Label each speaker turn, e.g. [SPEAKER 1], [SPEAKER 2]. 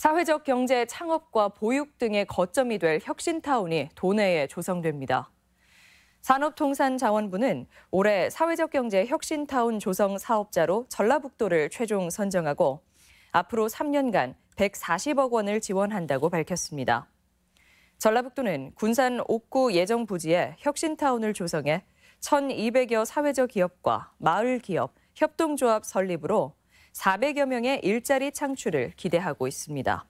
[SPEAKER 1] 사회적 경제 창업과 보육 등의 거점이 될 혁신타운이 도내에 조성됩니다. 산업통상자원부는 올해 사회적 경제 혁신타운 조성 사업자로 전라북도를 최종 선정하고 앞으로 3년간 140억 원을 지원한다고 밝혔습니다. 전라북도는 군산 옥구 예정 부지에 혁신타운을 조성해 1,200여 사회적 기업과 마을 기업, 협동조합 설립으로 400여 명의 일자리 창출을 기대하고 있습니다.